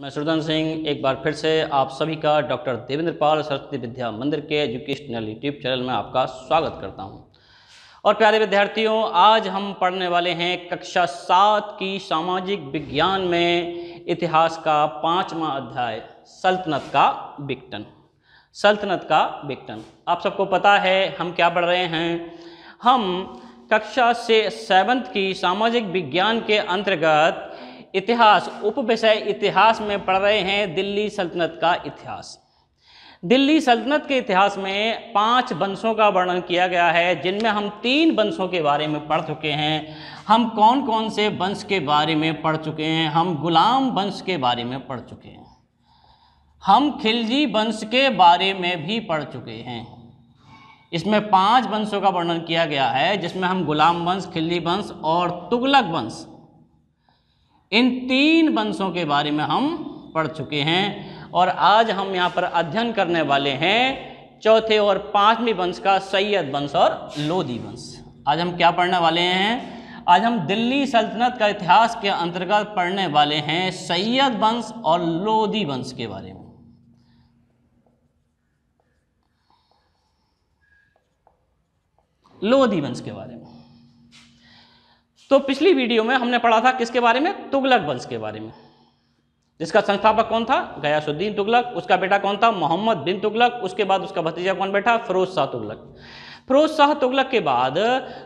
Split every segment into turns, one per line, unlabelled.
मैं सुरदन सिंह एक बार फिर से आप सभी का डॉक्टर देवेंद्र पाल सरस्वती विद्या मंदिर के एजुकेशनल यूट्यूब चैनल में आपका स्वागत करता हूं और प्यारे विद्यार्थियों आज हम पढ़ने वाले हैं कक्षा सात की सामाजिक विज्ञान में इतिहास का पाँचवा अध्याय सल्तनत का विकटन सल्तनत का विकटन आप सबको पता है हम क्या पढ़ रहे हैं हम कक्षा से सेवन्थ की सामाजिक विज्ञान के अंतर्गत इतिहास उप विषय इतिहास में पढ़ रहे हैं दिल्ली सल्तनत का इतिहास दिल्ली सल्तनत के इतिहास में पांच वंशों का वर्णन किया गया है जिनमें हम तीन वंशों के बारे में पढ़ चुके हैं हम कौन कौन से वंश के बारे में पढ़ चुके हैं हम गुलाम वंश के बारे में पढ़ चुके हैं हम खिलजी वंश के बारे में भी पढ़ चुके हैं इसमें पांच वंशों का वर्णन किया गया है जिसमें हम गुलाम वंश खिलजी वंश और तुगलक वंश इन तीन वंशों के बारे में हम पढ़ चुके हैं और आज हम यहाँ पर अध्ययन करने वाले हैं चौथे और पांचवें वंश का सैयद वंश और लोधी वंश आज हम क्या पढ़ने वाले हैं आज हम दिल्ली सल्तनत का इतिहास के अंतर्गत पढ़ने वाले हैं सैयद वंश और लोधी वंश के बारे में लोधी वंश के बारे में तो पिछली वीडियो में हमने पढ़ा था किसके बारे में तुगलक वंश के बारे में जिसका संस्थापक कौन था गयासुद्दीन तुगलक उसका बेटा कौन था मोहम्मद बिन तुगलक उसके बाद उसका भतीजा कौन बैठा फिरोज शाह तुगलक फिरोज शाह तुगलक के बाद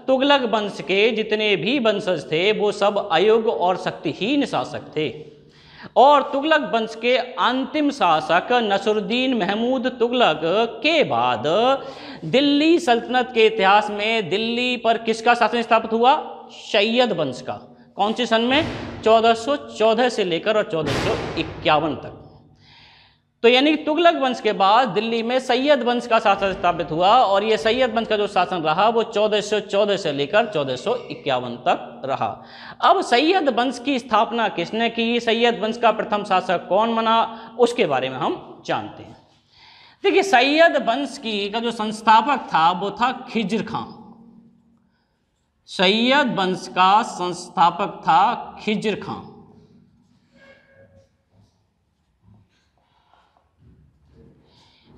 तुगलक वंश के जितने भी वंशज थे वो सब अयोग्य और शक्तिहीन शासक थे और तुगलक वंश के अंतिम शासक नसरुद्दीन महमूद तुगलक के बाद दिल्ली सल्तनत के इतिहास में दिल्ली पर किसका शासन स्थापित हुआ सैयद वंश का कौन से सन में 1414 से लेकर और चौदह तक तो यानी तुगलक वंश के बाद दिल्ली में सैयद वंश का शासन स्थापित हुआ और ये सैयद वंश का जो शासन रहा वो 1414 से लेकर चौदह तक रहा अब सैयद वंश की स्थापना किसने की सैयद वंश का प्रथम शासक कौन बना उसके बारे में हम जानते हैं देखिए सैयद वंश की का जो संस्थापक था वो था खिजर खां सैयद वंश का संस्थापक था खिजर खां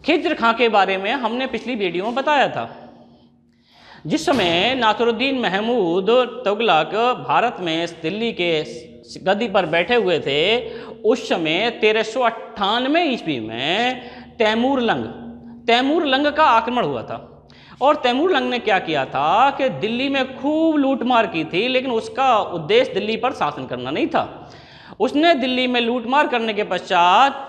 खिजर खां के बारे में हमने पिछली वीडियो में बताया था जिस समय नासरुद्दीन महमूद तुगलक भारत में दिल्ली के गद्दी पर बैठे हुए थे उस समय तेरह सौ अट्ठानवे ईस्वी में तैमूर लंग तैमूर लंग का आक्रमण हुआ था और तैमूर लंग ने क्या किया था कि दिल्ली में खूब लूटमार की थी लेकिन उसका उद्देश्य दिल्ली पर शासन करना नहीं था उसने दिल्ली में लूटमार करने के पश्चात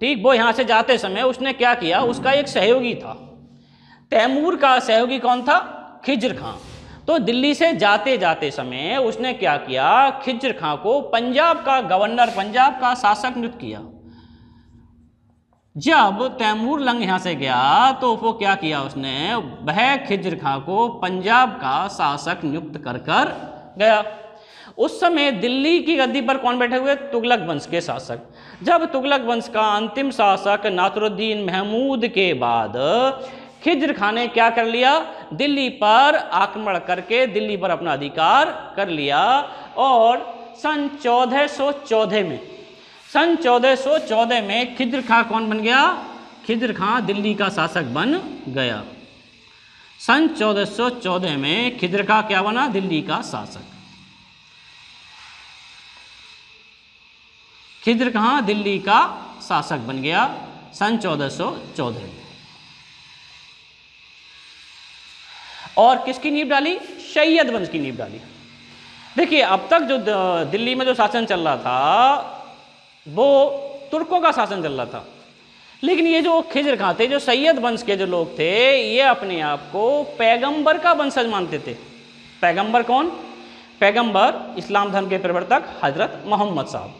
ठीक वो यहाँ से जाते समय उसने क्या किया उसका एक सहयोगी था तैमूर का सहयोगी कौन था खिजर खां तो दिल्ली से जाते जाते समय उसने क्या किया खिजर खां को पंजाब का गवर्नर पंजाब का शासक नियुक्त किया जब तैमूर लंग यहाँ से गया तो वो क्या किया उसने वह खिजर खां को पंजाब का शासक नियुक्त कर कर गया उस समय दिल्ली की गद्दी पर कौन बैठे हुए तुगलक वंश के शासक जब तुगलक वंश का अंतिम शासक नासरुद्दीन महमूद के बाद खिजर खां ने क्या कर लिया दिल्ली पर आक्रमण करके दिल्ली पर अपना अधिकार कर लिया और सन चौदह में सन 1414 में खिद्र खां कौन बन गया खिद्र खां दिल्ली का शासक बन गया सन 1414 में खिद्र खां क्या बना दिल्ली का शासक खिद्र खां दिल्ली का शासक बन गया सन 1414 में और किसकी नींव डाली सैयद वंश की नींव डाली देखिए अब तक जो दिल्ली में जो शासन चल रहा था वो तुर्कों का शासन चल रहा था लेकिन ये जो खिजर खां थे जो सैयद वंश के जो लोग थे ये अपने आप को पैगंबर का वंशज मानते थे पैगंबर कौन पैगंबर इस्लाम धर्म के प्रवर्तक हजरत मोहम्मद साहब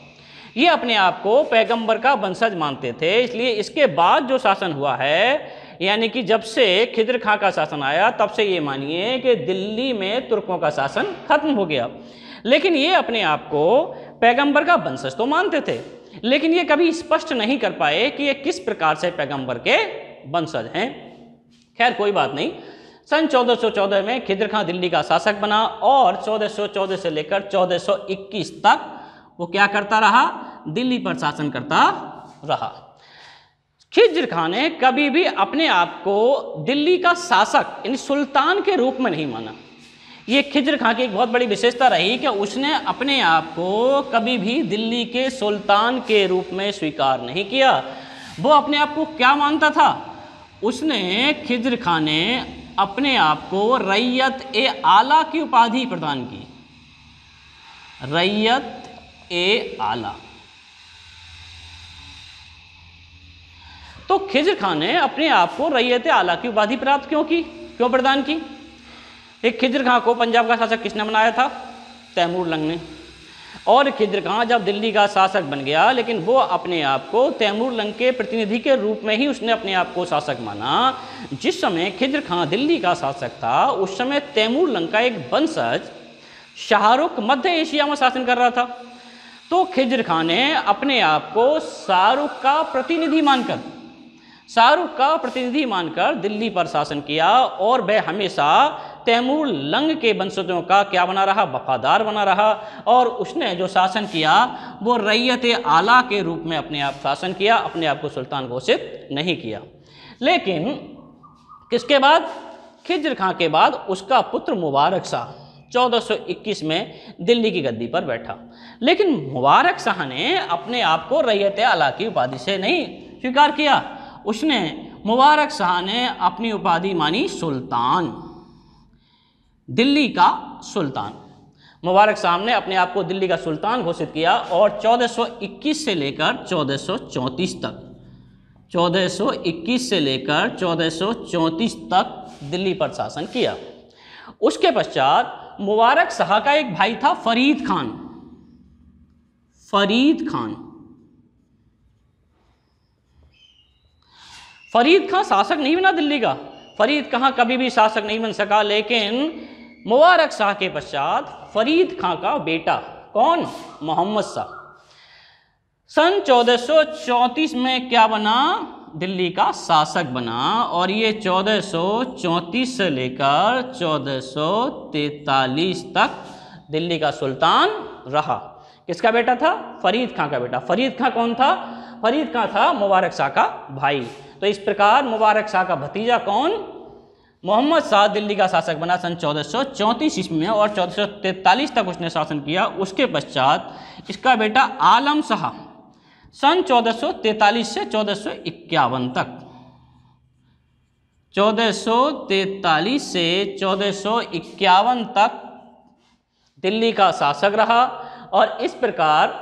ये अपने आप को पैगंबर का वंशज मानते थे इसलिए इसके बाद जो शासन हुआ है यानी कि जब से खिजर खां का शासन आया तब से ये मानिए कि दिल्ली में तुर्कों का शासन खत्म हो गया लेकिन ये अपने आप को पैगंबर का वंशज तो मानते थे लेकिन ये कभी स्पष्ट नहीं कर पाए कि ये किस प्रकार से पैगंबर के वंशज हैं खैर कोई बात नहीं सन 1414 में खिद्र खां दिल्ली का शासक बना और 1414 से लेकर 1421 तक वो क्या करता रहा दिल्ली पर शासन करता रहा खिज्र खां ने कभी भी अपने आप को दिल्ली का शासक यानी सुल्तान के रूप में नहीं माना ये खिजर खां की एक बहुत बड़ी विशेषता रही कि उसने अपने आप को कभी भी दिल्ली के सुल्तान के रूप में स्वीकार नहीं किया वो अपने आप को क्या मानता था उसने खिजर खां ने अपने आप को रैयत ए आला की उपाधि प्रदान की रैयत ए आला तो खिजर खां ने अपने आप को रैयत आला की उपाधि प्राप्त क्यों की क्यों प्रदान की एक खिजर खां को पंजाब का शासक किसने बनाया था तैमूर लंग ने और खिजर खां जब दिल्ली का शासक बन गया लेकिन वो अपने आप को तैमूर लंग के प्रतिनिधि के रूप में ही उसने अपने आप को शासक माना जिस समय खिजर खां दिल्ली का शासक था उस समय तैमूर लंग का एक वंशज शाहरुख मध्य एशिया में शासन कर रहा था तो खिजर खां ने अपने आप को शाहरुख का प्रतिनिधि मानकर शाहरुख का प्रतिनिधि मानकर दिल्ली पर शासन किया और वह हमेशा तैमूर लंग के वंशजों का क्या बना रहा वफादार बना रहा और उसने जो शासन किया वो रैयत आला के रूप में अपने आप शासन किया अपने आप को सुल्तान घोषित नहीं किया लेकिन किसके बाद खिजर खां के बाद उसका पुत्र मुबारक शाह 1421 में दिल्ली की गद्दी पर बैठा लेकिन मुबारक शाह ने अपने आप को रैयत आला की उपाधि से नहीं स्वीकार किया उसने मुबारक शाह ने अपनी उपाधि मानी सुल्तान दिल्ली का सुल्तान मुबारक साहब ने अपने आप को दिल्ली का सुल्तान घोषित किया और 1421 से लेकर 1434 तक 1421 से लेकर 1434 तक दिल्ली पर शासन किया उसके पश्चात मुबारक शाह का एक भाई था फरीद खान फरीद खान फरीद खान शासक नहीं बना दिल्ली का फरीद कहाँ कभी भी शासक नहीं बन सका लेकिन मुबारक शाह के पश्चात फरीद खां का बेटा कौन मोहम्मद शाह सन 1434 में क्या बना दिल्ली का शासक बना और ये 1434 से लेकर 1443 तक दिल्ली का सुल्तान रहा किसका बेटा था फरीद खां का बेटा फरीद खां कौन था फरीद खां था मुबारक शाह का भाई तो इस प्रकार मुबारक शाह का भतीजा कौन मोहम्मद शाह दिल्ली का शासक बना सन चौदह ईस्वी में और चौदह तक उसने शासन किया उसके पश्चात इसका बेटा आलम शाह सन 1443 से चौदह तक 1443 से चौदह तक दिल्ली का शासक रहा और इस प्रकार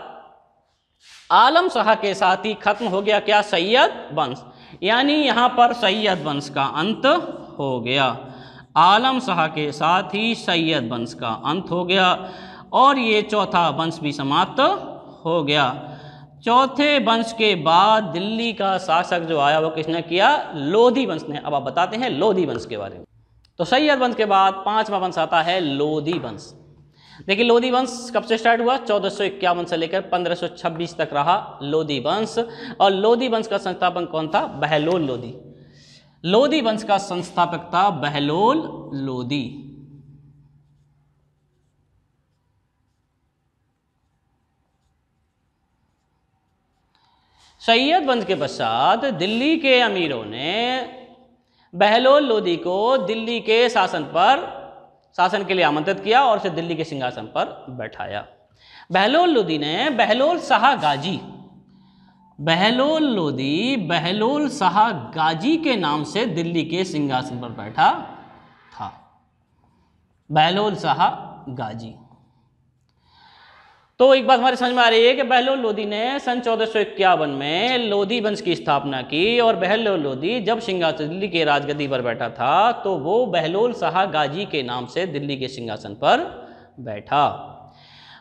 आलम शाह के साथ ही खत्म हो गया क्या सैयद वंश यानी यहाँ पर सैयद वंश का अंत हो गया आलम शाह के साथ ही सैयद वंश का अंत हो गया और ये चौथा वंश भी समाप्त हो गया चौथे वंश के बाद दिल्ली का शासक जो आया वो किसने किया लोधी वंश ने अब आप बताते हैं लोधी वंश के बारे में तो सैयद वंश के बाद पांचवा वंश आता है लोधी वंश देखिए लोधी वंश कब से स्टार्ट हुआ चौदह से लेकर 1526 तक रहा लोधी वंश और लोधी वंश का संस्थापन कौन था बहलोल लोधी लोदी वंश का संस्थापक था बहलोल लोदी सैयद वंश के पश्चात दिल्ली के अमीरों ने बहलोल लोदी को दिल्ली के शासन पर शासन के लिए आमंत्रित किया और उसे दिल्ली के सिंहासन पर बैठाया बहलोल लोधी ने बहलोल शाह गाजी बहलोल लोदी बहलोल शाह गाजी के नाम से दिल्ली के सिंहासन पर बैठा था बहलोल शाह गाजी तो एक बात हमारे समझ में आ रही है कि बहलोल लोधी ने सन चौदह में लोधी वंश की स्थापना की और बहलोल लोधी जब सिंहासन दिल्ली के राजगद्दी पर बैठा था तो वो बहलोल शाह गाजी के नाम से दिल्ली के सिंहासन पर बैठा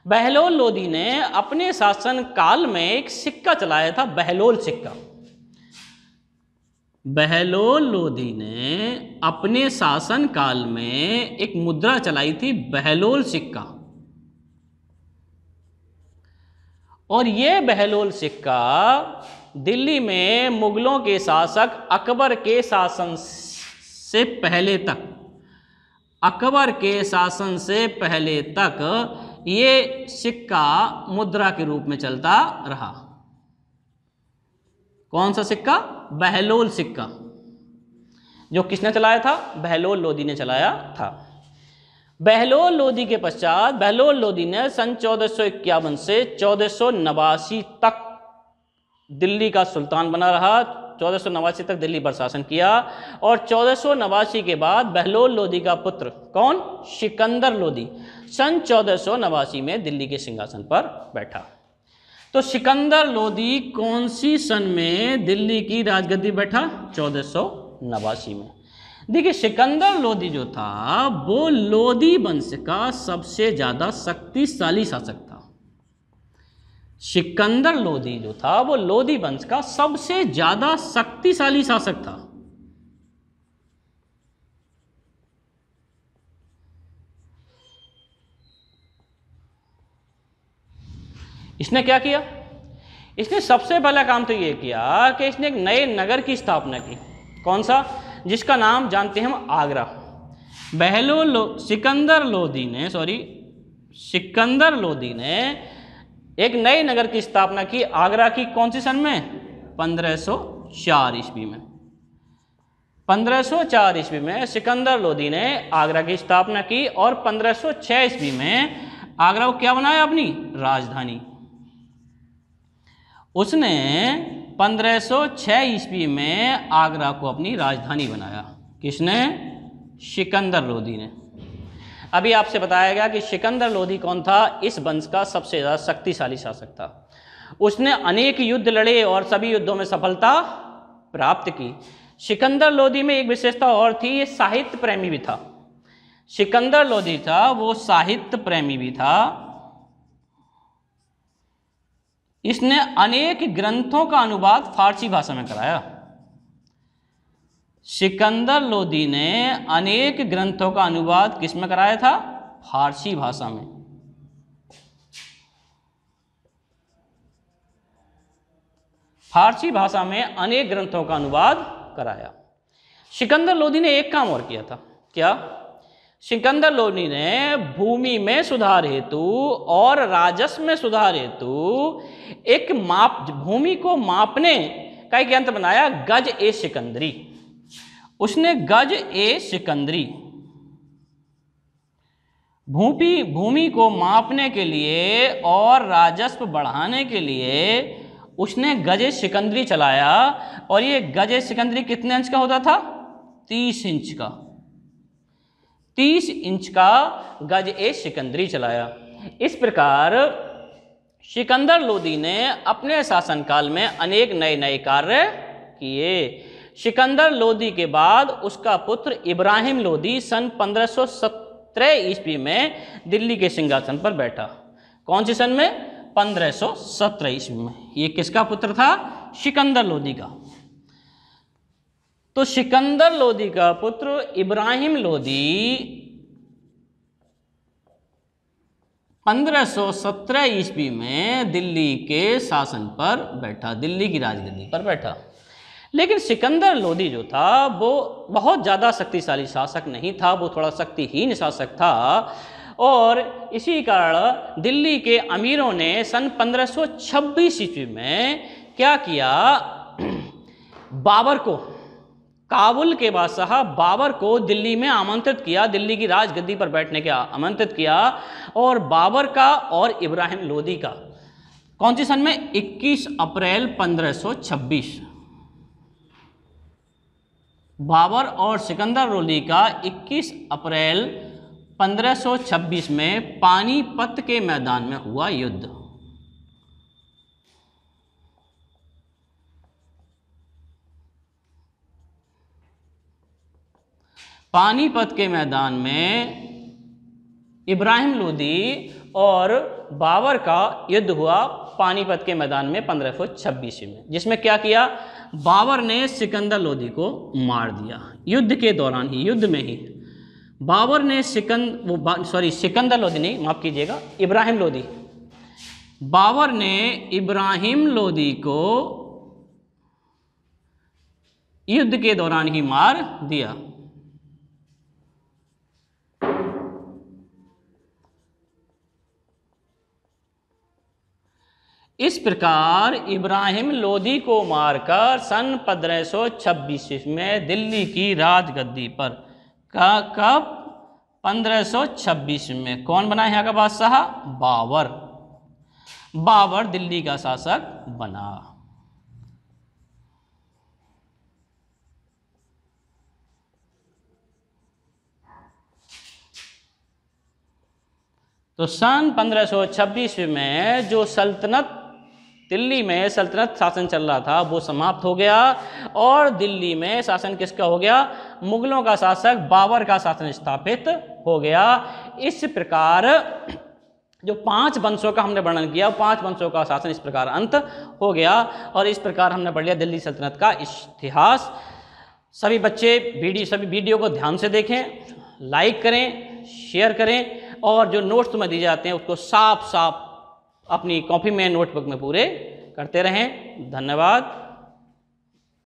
बहलोल लोधी ने अपने शासन काल में एक सिक्का चलाया था बहलोल सिक्का बहलोल लोधी ने अपने शासन काल में एक मुद्रा चलाई थी बहलोल सिक्का और ये बहलोल सिक्का दिल्ली में मुगलों के शासक अकबर के शासन से पहले तक अकबर के शासन से पहले तक ये सिक्का मुद्रा के रूप में चलता रहा कौन सा सिक्का बहलोल सिक्का जो किसने चलाया था बहलोल लोदी ने चलाया था बहलोल लोदी के पश्चात बहलोल लोदी ने सन चौदह से चौदह तक दिल्ली का सुल्तान बना रहा चौदह तक दिल्ली पर शासन किया और चौदह के बाद बहलोल लोधी का पुत्र कौन सिकंदर लोधी सन चौदह में दिल्ली के सिंहासन पर बैठा तो सिकंदर लोधी कौन सी सन में दिल्ली की राजगद्दी बैठा चौदह में देखिए सिकंदर लोधी जो था वो लोधी वंश का सबसे ज़्यादा शक्तिशाली शासक था सिकंदर लोधी जो था वो लोधी वंश का सबसे ज़्यादा शक्तिशाली शासक था इसने क्या किया इसने सबसे पहला काम तो ये किया कि इसने एक नए नगर की स्थापना की कौन सा जिसका नाम जानते हैं हम आगरा बहलो लो सिकंदर लोधी ने सॉरी सिकंदर लोधी ने एक नए नगर की स्थापना की आगरा की कौन सी सन में 1504 ईस्वी में 1504 ईस्वी में सिकंदर लोधी ने आगरा की स्थापना की और 1506 ईस्वी में आगरा को क्या बनाया अपनी राजधानी उसने 1506 ईस्वी में आगरा को अपनी राजधानी बनाया किसने सिकंदर लोधी ने अभी आपसे बताया गया कि सिकंदर लोधी कौन था इस वंश का सबसे ज़्यादा शक्तिशाली शासक था उसने अनेक युद्ध लड़े और सभी युद्धों में सफलता प्राप्त की सिकंदर लोधी में एक विशेषता और थी ये साहित्य प्रेमी भी था सिकंदर लोधी था वो साहित्य प्रेमी भी था इसने अनेक ग्रंथों का अनुवाद फारसी भाषा में कराया सिकंदर लोदी ने अनेक ग्रंथों का अनुवाद किस में कराया था फारसी भाषा में फारसी भाषा में अनेक ग्रंथों का अनुवाद कराया सिकंदर लोदी ने एक काम और किया था क्या सिकंदर लोदी ने भूमि में सुधार हेतु और राजस्व में सुधार हेतु एक माप भूमि को मापने का एक यंत्र बनाया गज ए सिकंदरी उसने गज ए सिकंदरी भूपी भूमि को मापने के लिए और राजस्व बढ़ाने के लिए उसने गजे सिकंदरी चलाया और ये गजे सिकंदरी कितने इंच का होता था तीस इंच का तीस इंच का गज ए सिकंदरी चलाया इस प्रकार सिकंदर लोदी ने अपने शासनकाल में अनेक नए नए कार्य किए सिकंदर लोदी के बाद उसका पुत्र इब्राहिम लोदी सन 1517 ईस्वी में दिल्ली के सिंहासन पर बैठा कौन से सन में 1517 ईस्वी में ये किसका पुत्र था सिकंदर लोदी का तो सिकंदर लोदी का पुत्र इब्राहिम लोदी 1517 ईस्वी में दिल्ली के शासन पर बैठा दिल्ली की राजगद्दी पर बैठा लेकिन सिकंदर लोदी जो था वो बहुत ज़्यादा शक्तिशाली शासक नहीं था वो थोड़ा शक्तिहीन शासक था और इसी कारण दिल्ली के अमीरों ने सन 1526 ईस्वी में क्या किया बाबर को काबुल के बादशाह बाबर को दिल्ली में आमंत्रित किया दिल्ली की राजगद्दी पर बैठने के आमंत्रित किया और बाबर का और इब्राहिम लोदी का कौन सी सन में 21 अप्रैल 1526 बाबर और सिकंदर रोली का 21 अप्रैल 1526 में पानीपत के मैदान में हुआ युद्ध पानीपत के मैदान में इब्राहिम लोदी और बाबर का युद्ध हुआ पानीपत के मैदान में 1526 में जिसमें क्या किया बाबर ने सिकंदर लोधी को मार दिया युद्ध के दौरान ही युद्ध में ही बाबर ने सिकंद वो सॉरी सिकंदर लोधी नहीं माफ़ कीजिएगा इब्राहिम लोधी बाबर ने इब्राहिम लोधी को युद्ध के दौरान ही मार दिया इस प्रकार इब्राहिम लोधी को मारकर सन 1526 में दिल्ली की राजगद्दी पर का कब 1526 में कौन बना है का बादशाह बाबर बाबर दिल्ली का शासक बना तो सन 1526 में जो सल्तनत दिल्ली में सल्तनत शासन चल रहा था वो समाप्त हो गया और दिल्ली में शासन किसका हो गया मुगलों का शासक बाबर का शासन स्थापित हो गया इस प्रकार जो पांच वंशों का हमने वर्णन किया पांच वंशों का शासन इस प्रकार अंत हो गया और इस प्रकार हमने पढ़ लिया दिल्ली सल्तनत का इतिहास सभी बच्चे वीडियो सभी वीडियो को ध्यान से देखें लाइक करें शेयर करें और जो नोट्स तुम्हें दिए जाते हैं उसको साफ साफ अपनी कॉपी में नोटबुक में पूरे करते रहें धन्यवाद